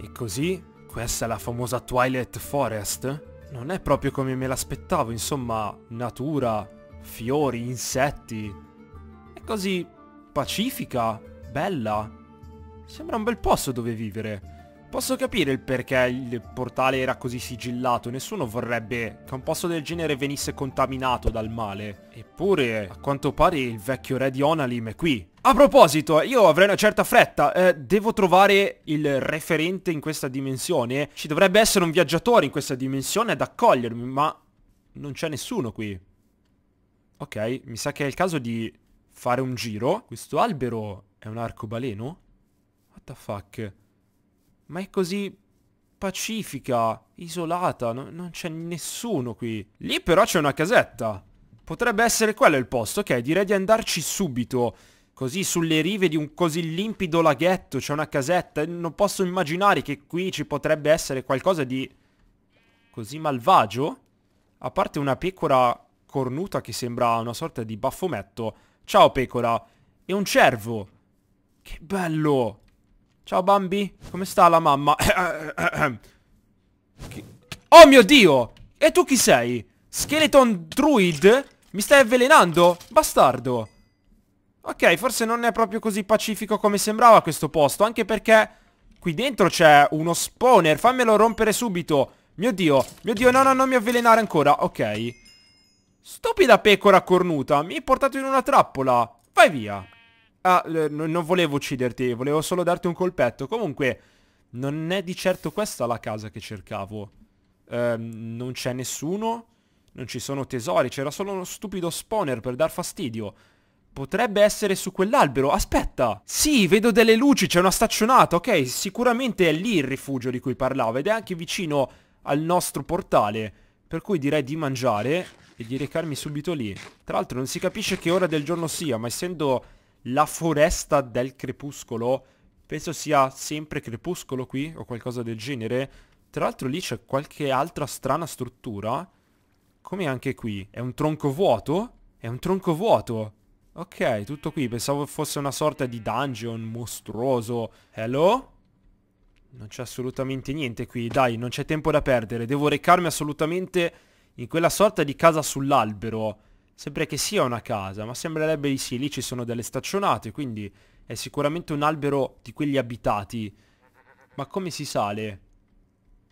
E così, questa è la famosa Twilight Forest? Non è proprio come me l'aspettavo, insomma, natura, fiori, insetti. È così pacifica, bella. Sembra un bel posto dove vivere. Posso capire il perché il portale era così sigillato, nessuno vorrebbe che un posto del genere venisse contaminato dal male. Eppure, a quanto pare il vecchio re di Onalim è qui. A proposito, io avrei una certa fretta, eh, devo trovare il referente in questa dimensione. Ci dovrebbe essere un viaggiatore in questa dimensione ad accogliermi, ma non c'è nessuno qui. Ok, mi sa che è il caso di fare un giro. Questo albero è un arcobaleno? What the fuck? Ma è così pacifica, isolata, no, non c'è nessuno qui. Lì però c'è una casetta. Potrebbe essere quello il posto, ok, direi di andarci subito. Così sulle rive di un così limpido laghetto c'è una casetta. Non posso immaginare che qui ci potrebbe essere qualcosa di così malvagio. A parte una pecora cornuta che sembra una sorta di baffometto. Ciao pecora. E un cervo. Che bello. Ciao Bambi, come sta la mamma? oh mio dio! E tu chi sei? Skeleton Druid? Mi stai avvelenando? Bastardo! Ok, forse non è proprio così pacifico come sembrava questo posto, anche perché qui dentro c'è uno spawner, fammelo rompere subito. Mio dio, mio dio, no, no, non mi avvelenare ancora, ok. Stupida pecora cornuta, mi hai portato in una trappola. Vai via. Ah, non volevo ucciderti, volevo solo darti un colpetto. Comunque, non è di certo questa la casa che cercavo. Ehm, non c'è nessuno, non ci sono tesori, c'era solo uno stupido spawner per dar fastidio. Potrebbe essere su quell'albero, aspetta! Sì, vedo delle luci, c'è una staccionata, ok, sicuramente è lì il rifugio di cui parlavo ed è anche vicino al nostro portale. Per cui direi di mangiare e di recarmi subito lì. Tra l'altro non si capisce che ora del giorno sia, ma essendo la foresta del crepuscolo. Penso sia sempre crepuscolo qui o qualcosa del genere. Tra l'altro lì c'è qualche altra strana struttura. Come anche qui. È un tronco vuoto? È un tronco vuoto. Ok, tutto qui. Pensavo fosse una sorta di dungeon mostruoso. Hello? Non c'è assolutamente niente qui. Dai, non c'è tempo da perdere. Devo recarmi assolutamente in quella sorta di casa sull'albero. Sembra che sia una casa, ma sembrerebbe di sì. Lì ci sono delle staccionate, quindi è sicuramente un albero di quelli abitati. Ma come si sale?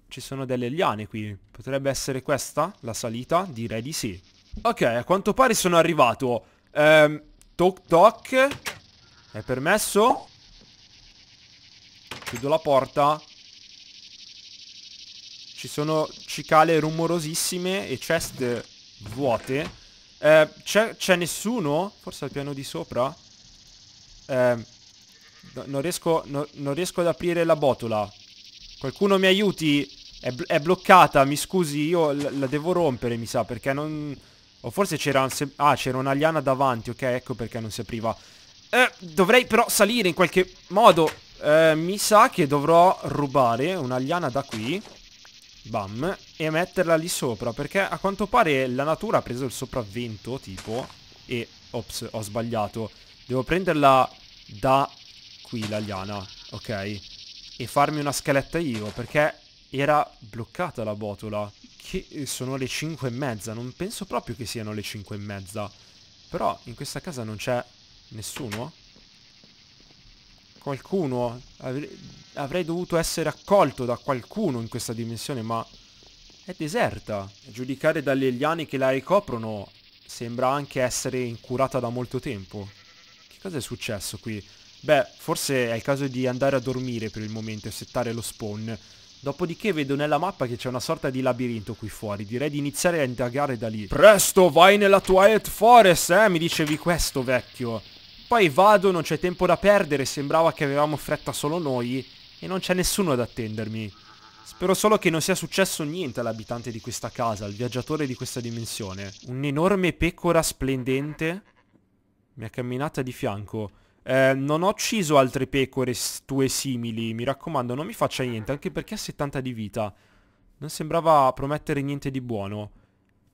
Ci sono delle liane qui. Potrebbe essere questa la salita? Direi di sì. Ok, a quanto pare sono arrivato. Ehm, toc toc. È permesso? Chiudo la porta. Ci sono cicale rumorosissime e chest vuote. Eh, c'è nessuno? Forse al piano di sopra? Eh, no, non, riesco, no, non, riesco, ad aprire la botola. Qualcuno mi aiuti? È, è bloccata, mi scusi, io la devo rompere, mi sa, perché non... O forse c'era un Ah, c'era una liana davanti, ok, ecco perché non si apriva. Eh, dovrei però salire in qualche modo. Eh, mi sa che dovrò rubare una liana da qui. Bam. E metterla lì sopra, perché a quanto pare la natura ha preso il sopravvento, tipo. E, ops, ho sbagliato. Devo prenderla da qui, la liana, ok? E farmi una scaletta io, perché era bloccata la botola. Che eh, sono le 5 e mezza, non penso proprio che siano le 5 e mezza. Però in questa casa non c'è nessuno? qualcuno, avrei, avrei dovuto essere accolto da qualcuno in questa dimensione, ma è deserta. A giudicare dalle liane che la ricoprono, sembra anche essere incurata da molto tempo. Che cosa è successo qui? Beh, forse è il caso di andare a dormire per il momento e settare lo spawn. Dopodiché vedo nella mappa che c'è una sorta di labirinto qui fuori. Direi di iniziare a indagare da lì. Presto, vai nella Twilight Forest, eh? Mi dicevi questo, vecchio. Poi vado, non c'è tempo da perdere, sembrava che avevamo fretta solo noi e non c'è nessuno ad attendermi. Spero solo che non sia successo niente all'abitante di questa casa, al viaggiatore di questa dimensione. Un'enorme pecora splendente mi ha camminata di fianco. Eh, non ho ucciso altre pecore tue simili, mi raccomando non mi faccia niente, anche perché ha 70 di vita. Non sembrava promettere niente di buono.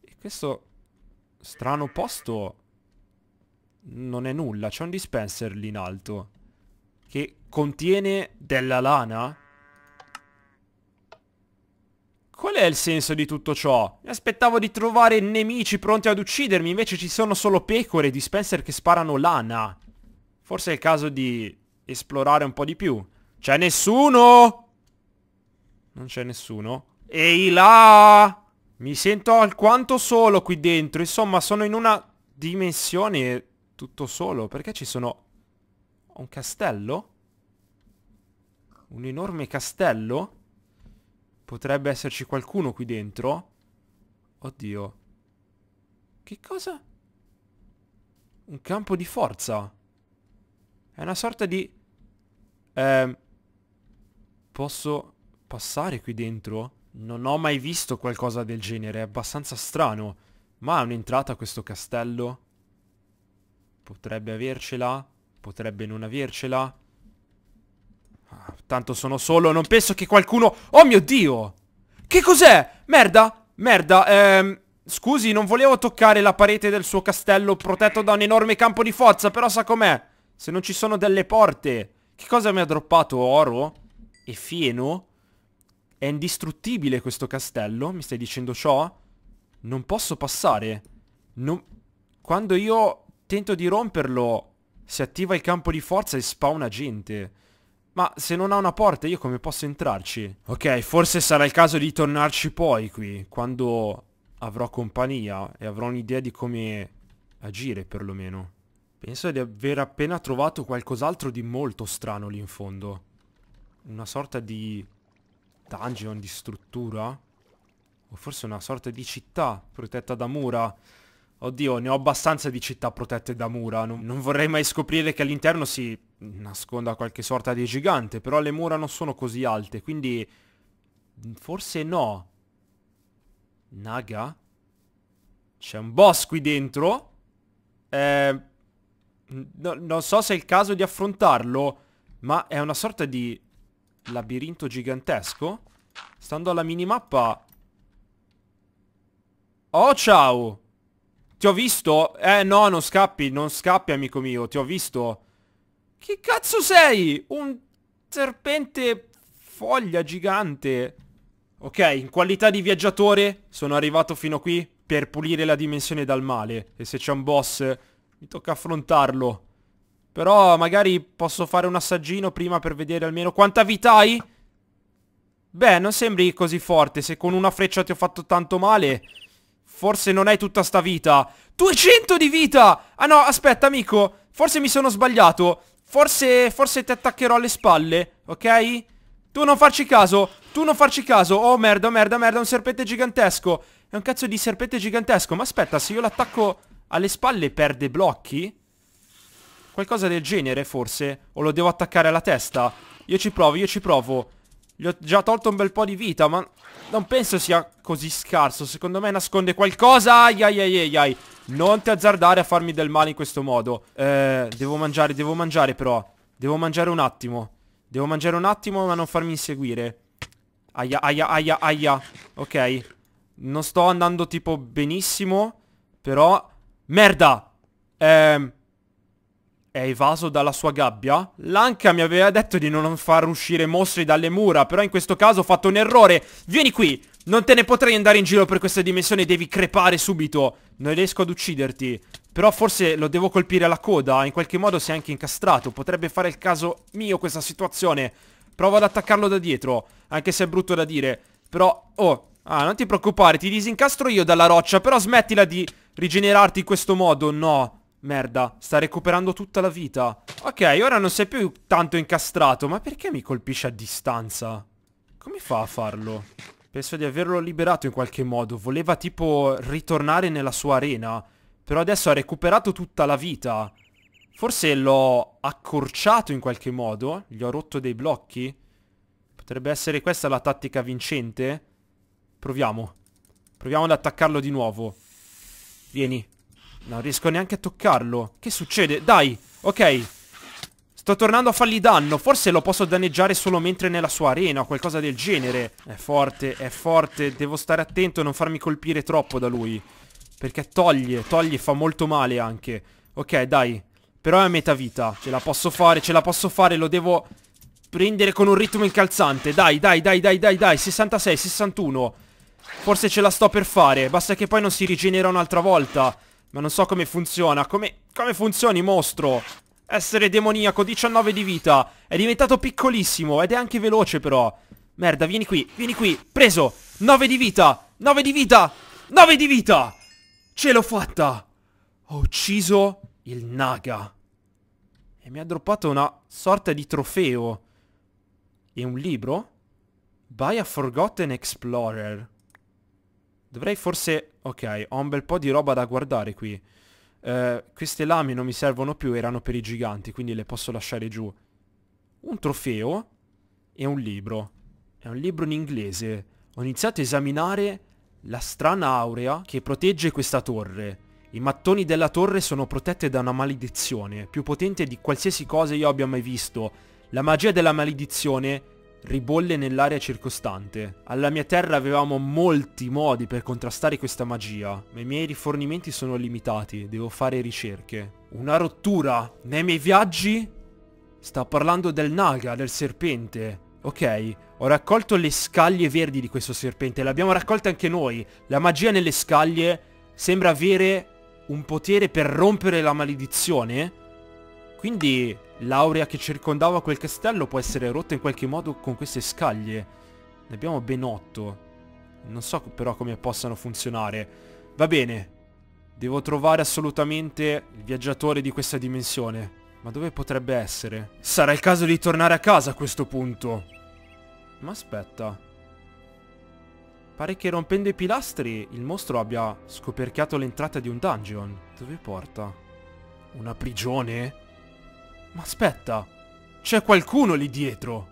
E questo strano posto non è nulla. C'è un dispenser lì in alto. Che contiene della lana? Qual è il senso di tutto ciò? Mi aspettavo di trovare nemici pronti ad uccidermi, invece ci sono solo pecore e dispenser che sparano lana. Forse è il caso di esplorare un po' di più. C'è nessuno? Non c'è nessuno. Ehi là! Mi sento alquanto solo qui dentro. Insomma, sono in una dimensione tutto solo? Perché ci sono... Un castello? Un enorme castello? Potrebbe esserci qualcuno qui dentro? Oddio. Che cosa? Un campo di forza. È una sorta di... Eh, posso passare qui dentro? Non ho mai visto qualcosa del genere, è abbastanza strano. Ma è un'entrata questo castello? Potrebbe avercela. Potrebbe non avercela. Ah, tanto sono solo. Non penso che qualcuno... Oh mio Dio! Che cos'è? Merda? Merda. Ehm... Scusi, non volevo toccare la parete del suo castello protetto da un enorme campo di forza, però sa com'è? Se non ci sono delle porte. Che cosa mi ha droppato? Oro? E fieno? È indistruttibile questo castello? Mi stai dicendo ciò? Non posso passare. Non... Quando io tento di romperlo, si attiva il campo di forza e spawna gente. Ma se non ha una porta io come posso entrarci? Ok, forse sarà il caso di tornarci poi qui, quando avrò compagnia e avrò un'idea di come agire perlomeno. Penso di aver appena trovato qualcos'altro di molto strano lì in fondo. Una sorta di dungeon, di struttura? O forse una sorta di città protetta da mura? Oddio, ne ho abbastanza di città protette da mura, non, non vorrei mai scoprire che all'interno si nasconda qualche sorta di gigante, però le mura non sono così alte, quindi... Forse no. Naga? C'è un boss qui dentro? Eh, no, non so se è il caso di affrontarlo, ma è una sorta di labirinto gigantesco. Stando alla minimappa... Oh ciao! Ti ho visto? Eh no, non scappi, non scappi amico mio, ti ho visto. Che cazzo sei? Un serpente foglia gigante. Ok, in qualità di viaggiatore sono arrivato fino qui per pulire la dimensione dal male. E se c'è un boss mi tocca affrontarlo. Però magari posso fare un assaggino prima per vedere almeno quanta vita hai? Beh, non sembri così forte. Se con una freccia ti ho fatto tanto male, Forse non hai tutta sta vita 200 di vita Ah no aspetta amico Forse mi sono sbagliato Forse, forse ti attaccherò alle spalle Ok? Tu non farci caso Tu non farci caso Oh merda oh, merda oh, merda un serpente gigantesco È un cazzo di serpente gigantesco Ma aspetta se io l'attacco alle spalle perde blocchi? Qualcosa del genere forse O lo devo attaccare alla testa? Io ci provo io ci provo gli ho già tolto un bel po' di vita, ma non penso sia così scarso. Secondo me nasconde qualcosa. Ai ai ai ai ai. Non ti azzardare a farmi del male in questo modo. Eh, devo mangiare, devo mangiare però. Devo mangiare un attimo. Devo mangiare un attimo ma non farmi inseguire. Aia, aia, aia, aia. Ok. Non sto andando tipo benissimo. Però... Merda! Ehm è evaso dalla sua gabbia? L'Anca mi aveva detto di non far uscire mostri dalle mura, però in questo caso ho fatto un errore. Vieni qui! Non te ne potrei andare in giro per questa dimensione, devi crepare subito. Non riesco ad ucciderti. Però forse lo devo colpire alla coda, in qualche modo si è anche incastrato. Potrebbe fare il caso mio questa situazione. Provo ad attaccarlo da dietro, anche se è brutto da dire. Però, oh, ah, non ti preoccupare, ti disincastro io dalla roccia, però smettila di rigenerarti in questo modo. No, Merda, sta recuperando tutta la vita. Ok, ora non sei più tanto incastrato, ma perché mi colpisce a distanza? Come fa a farlo? Penso di averlo liberato in qualche modo. Voleva tipo ritornare nella sua arena. Però adesso ha recuperato tutta la vita. Forse l'ho accorciato in qualche modo. Gli ho rotto dei blocchi. Potrebbe essere questa la tattica vincente. Proviamo. Proviamo ad attaccarlo di nuovo. Vieni. Non riesco neanche a toccarlo. Che succede? Dai, ok. Sto tornando a fargli danno. Forse lo posso danneggiare solo mentre è nella sua arena o qualcosa del genere. È forte, è forte. Devo stare attento e non farmi colpire troppo da lui. Perché toglie, toglie, e fa molto male anche. Ok, dai. Però è a metà vita. Ce la posso fare, ce la posso fare. Lo devo prendere con un ritmo incalzante. Dai, dai, dai, dai, dai, dai. 66, 61. Forse ce la sto per fare. Basta che poi non si rigenera un'altra volta. Ma non so come funziona. Come, come funzioni, mostro? Essere demoniaco, 19 di vita. È diventato piccolissimo ed è anche veloce però. Merda, vieni qui, vieni qui. Preso. 9 di vita. 9 di vita. 9 di vita. Ce l'ho fatta. Ho ucciso il Naga. E mi ha droppato una sorta di trofeo. E un libro? By a Forgotten Explorer. Dovrei forse... Ok, ho un bel po' di roba da guardare qui. Eh, queste lame non mi servono più, erano per i giganti, quindi le posso lasciare giù. Un trofeo e un libro. È un libro in inglese. Ho iniziato a esaminare la strana aurea che protegge questa torre. I mattoni della torre sono protette da una maledizione, più potente di qualsiasi cosa io abbia mai visto. La magia della maledizione ribolle nell'area circostante. Alla mia terra avevamo molti modi per contrastare questa magia, ma i miei rifornimenti sono limitati, devo fare ricerche. Una rottura! Nei miei viaggi? Sta parlando del naga, del serpente. Ok, ho raccolto le scaglie verdi di questo serpente, le abbiamo raccolte anche noi. La magia nelle scaglie sembra avere un potere per rompere la maledizione quindi l'aurea che circondava quel castello può essere rotta in qualche modo con queste scaglie. Ne abbiamo ben otto. Non so però come possano funzionare. Va bene. Devo trovare assolutamente il viaggiatore di questa dimensione. Ma dove potrebbe essere? Sarà il caso di tornare a casa a questo punto. Ma aspetta. Pare che rompendo i pilastri il mostro abbia scoperchiato l'entrata di un dungeon. Dove porta? Una prigione? Ma aspetta, c'è qualcuno lì dietro!